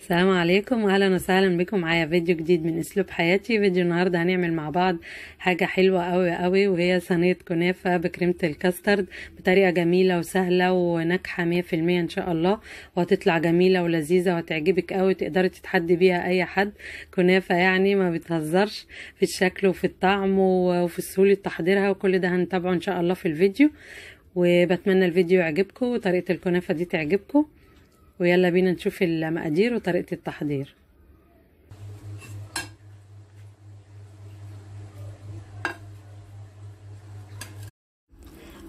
السلام عليكم اهلا وسهلا بكم معايا فيديو جديد من اسلوب حياتي فيديو النهارده هنعمل مع بعض حاجه حلوه قوي قوي وهي صينيه كنافه بكريمه الكاسترد بطريقه جميله وسهله وناجحه 100% ان شاء الله وهتطلع جميله ولذيذه وهتعجبك قوي تقدري تتحدي بيها اي حد كنافه يعني ما بتهزرش في الشكل وفي الطعم وفي سهوله تحضيرها وكل ده هنتابعه ان شاء الله في الفيديو وبتمنى الفيديو يعجبكم وطريقه الكنافه دي تعجبكم ويلا بينا نشوف المقادير وطريقة التحضير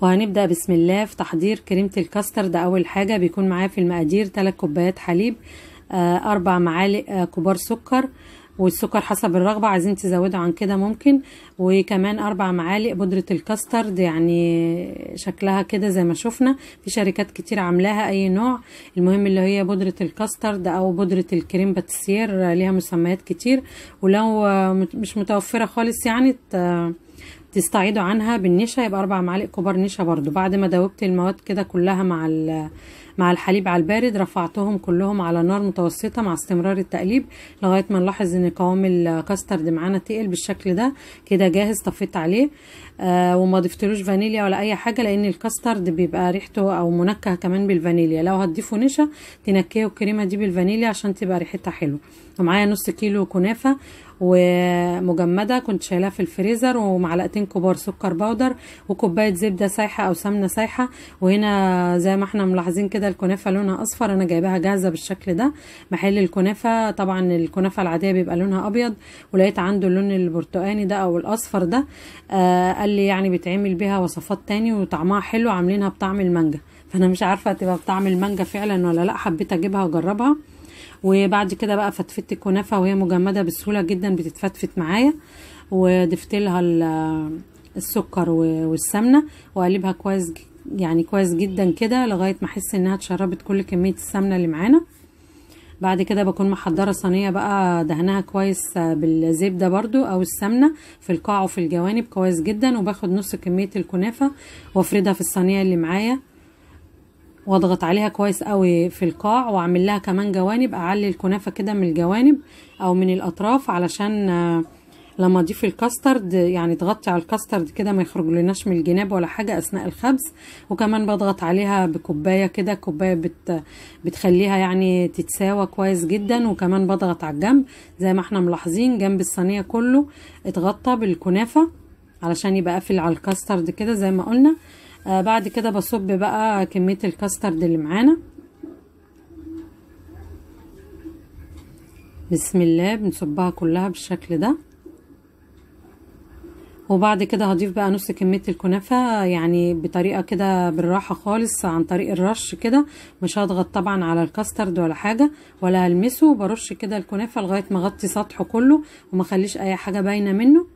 وهنبدأ بسم الله في تحضير كريمة الكاسترد أول حاجة بيكون معايا في المقادير 3 كوبايات حليب آه، أربع معالق آه، كبار سكر والسكر حسب الرغبه عايزين تزودوا عن كده ممكن وكمان اربع معالق بودره الكاسترد يعني شكلها كده زي ما شفنا في شركات كتير عاملاها اي نوع المهم اللي هي بودره الكاسترد او بودره الكريم باتسير ليها مسميات كتير ولو مش متوفره خالص يعني تستعيدوا عنها بالنشا يبقى اربع معالق كبار نشا برضو بعد ما دوبت المواد كده كلها مع مع الحليب على البارد رفعتهم كلهم على نار متوسطة مع استمرار التقليب لغاية ما نلاحظ ان قوام الكاسترد معانا تقل بالشكل ده كده جاهز طفيت عليه آه وما ضفتلوش فانيليا ولا اي حاجة لان الكاسترد بيبقى ريحته او منكه كمان بالفانيليا لو هتضيفوا نشا تنكيه الكريمة دي بالفانيليا عشان تبقى ريحتها حلوة ومعايا نص كيلو كنافة ومجمده كنت شايلاها في الفريزر ومعلقتين كبار سكر باودر وكوبايه زبده سايحه او سمنه سايحه وهنا زي ما احنا ملاحظين كده كده الكنافه لونها اصفر انا جايباها جاهزه بالشكل ده محل الكنافه طبعا الكنافه العاديه بيبقى لونها ابيض ولقيت عنده اللون البرتقاني ده او الاصفر ده آه قال لي يعني بيتعمل بيها وصفات تاني وطعمها حلو عاملينها بطعم المانجا فانا مش عارفه هتبقى بطعم المانجا فعلا ولا لا حبيت اجيبها واجربها وبعد كده بقى فتفت الكنافه وهي مجمده بسهوله جدا بتتفتفت معايا وضفت لها السكر والسمنه وقلبها كويس جدا يعني كويس جدا كده لغايه ما احس انها اتشربت كل كميه السمنه اللي معانا بعد كده بكون محضره صينيه بقى دهنها كويس بالزبده برضو او السمنه في القاع وفي الجوانب كويس جدا وباخد نص كميه الكنافه وافردها في الصينيه اللي معايا واضغط عليها كويس قوي في القاع واعمل لها كمان جوانب اعلي الكنافه كده من الجوانب او من الاطراف علشان لما اضيف الكاسترد يعني تغطي على الكاسترد كده ما يخرج لناش من الجناب ولا حاجه اثناء الخبز وكمان بضغط عليها بكوبايه كده كوبايه بت بتخليها يعني تتساوى كويس جدا وكمان بضغط على الجنب زي ما احنا ملاحظين جنب الصينيه كله اتغطى بالكنافه علشان يبقى قافل على الكاسترد كده زي ما قلنا آه بعد كده بصب بقى كميه الكاسترد اللي معانا بسم الله بنصبها كلها بالشكل ده وبعد كده هضيف بقى نص كمية الكنافة يعني بطريقة كده بالراحة خالص عن طريق الرش كده مش هضغط طبعا على الكاسترد ولا حاجة ولا هلمسه برش كده الكنافة لغاية ما اغطي سطحه كله وما اخليش اي حاجة باينة منه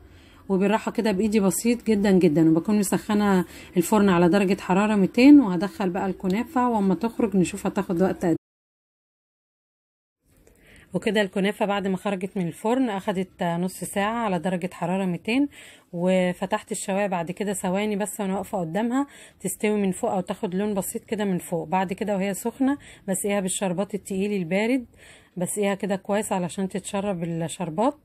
وبالراحه كده بايدي بسيط جدا جدا وبكون مسخنه الفرن على درجه حراره 200 وهدخل بقى الكنافه واما تخرج نشوف هتاخد وقت قد وكده الكنافة بعد ما خرجت من الفرن أخدت نص ساعة على درجة حرارة 200 وفتحت الشواية بعد كده ثواني بس وأنا واقفة قدامها تستوي من فوق أو تاخد لون بسيط كده من فوق بعد كده وهي سخنة بسقيها بالشربات التقيل البارد بسقيها كده كويس علشان تتشرب الشربات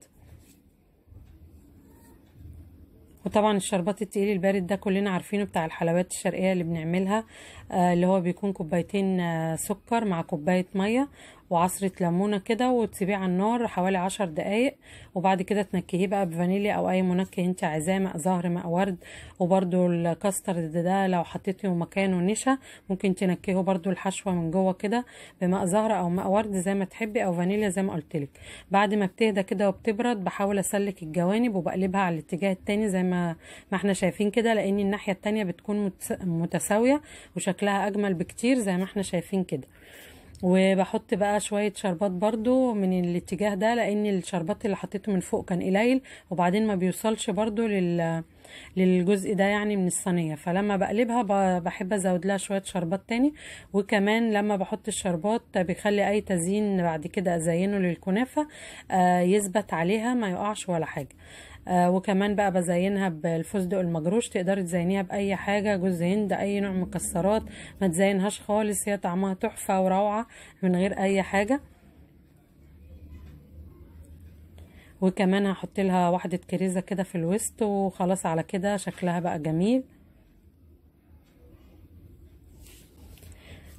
وطبعا الشربات التقيل البارد ده كلنا عارفينه بتاع الحلويات الشرقية اللي بنعملها آه اللي هو بيكون كوبايتين آه سكر مع كوباية مية وعصرة ليمونة كده وتسيبيه على النار حوالي عشر دقايق وبعد كده تنكهيه بقى بفانيليا او اي منكه انت عايزاه ماء زهر ماء ورد وبرده الكاسترد ده لو حطيتيه مكانه نشا ممكن تنكهه برده الحشوة من جوه كده بماء زهر او ماء ورد زي ما تحبي او فانيليا زي ما قلتلك بعد ما بتهدى كده وبتبرد بحاول اسلك الجوانب وبقلبها على الاتجاه التاني زي ما ما احنا شايفين كده لان الناحية التانية بتكون متساوية وشكلها اجمل بكتير زي ما احنا شايفين كده وبحط بقى شوية شربات برضو من الاتجاه ده لان الشربات اللي حطيته من فوق كان قليل وبعدين ما بيوصلش برضو لل للجزء ده يعني من الصينية فلما بقلبها بحب ازود لها شوية شربات تاني وكمان لما بحط الشربات بيخلي اي تزيين بعد كده ازينه للكنافة آه، يثبت عليها ما يقعش ولا حاجة آه، وكمان بقى بزينها بالفستق المجروش تقدري تزينيها باي حاجه جوز هند اي نوع مكسرات ما تزينهاش خالص هي طعمها تحفه وروعه من غير اي حاجه وكمان هحط لها واحده كريزه كده في الوسط وخلاص على كده شكلها بقى جميل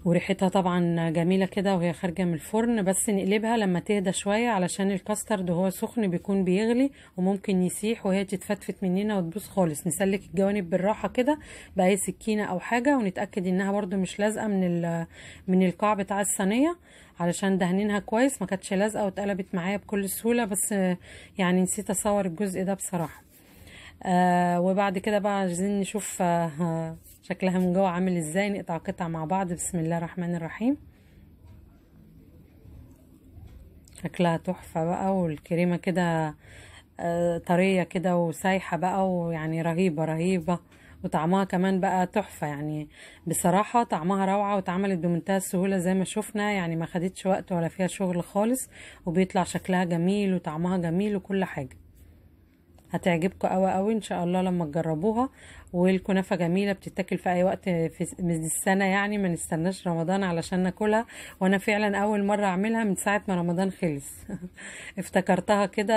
وريحتها طبعا جميلة كده وهي خارجة من الفرن بس نقلبها لما تهدى شوية علشان الكاسترد وهو سخن بيكون بيغلي وممكن يسيح وهي تتفتفت مننا وتبوظ خالص نسلك الجوانب بالراحة كده بأي سكينة أو حاجة ونتأكد إنها برده مش لازقة من من القاع بتاع الصينية علشان دهنينها كويس ما كانتش لازقة واتقلبت معايا بكل سهولة بس يعني نسيت أصور الجزء ده بصراحة آه وبعد كده بقى عايزين نشوف آه شكلها من جوه عامل ازاي نقطع قطع مع بعض بسم الله الرحمن الرحيم شكلها تحفة بقى والكريمة كده آه، طرية كده وسايحة بقى ويعني رهيبة رهيبة وطعمها كمان بقى تحفة يعني بصراحة طعمها روعة واتعملت بمنتهى السهولة زي ما شفنا يعني ما خدتش وقت ولا فيها شغل خالص وبيطلع شكلها جميل وطعمها جميل وكل حاجة هتعجبكم قوي قوي ان شاء الله لما تجربوها والكنافه جميله بتتاكل في اي وقت في من السنه يعني ما نستناش رمضان علشان ناكلها وانا فعلا اول مره اعملها من ساعه ما رمضان خلص افتكرتها كده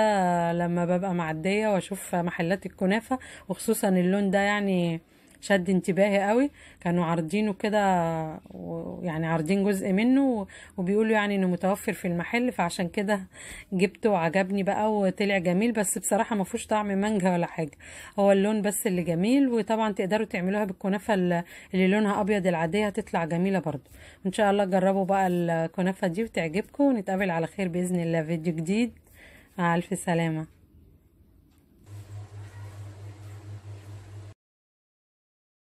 لما ببقى معديه واشوف محلات الكنافه وخصوصا اللون ده يعني شد انتباهي قوي كانوا عارضينه كده يعني عارضين جزء منه وبيقولوا يعني انه متوفر في المحل فعشان كده جبته وعجبني بقى وطلع جميل بس بصراحه ما فيهوش طعم مانجا ولا حاجه هو اللون بس اللي جميل وطبعا تقدروا تعملوها بالكنافه اللي لونها ابيض العاديه هتطلع جميله برده ان شاء الله جربوا بقى الكنافه دي وتعجبكم ونتقابل على خير باذن الله فيديو جديد مع الف سلامه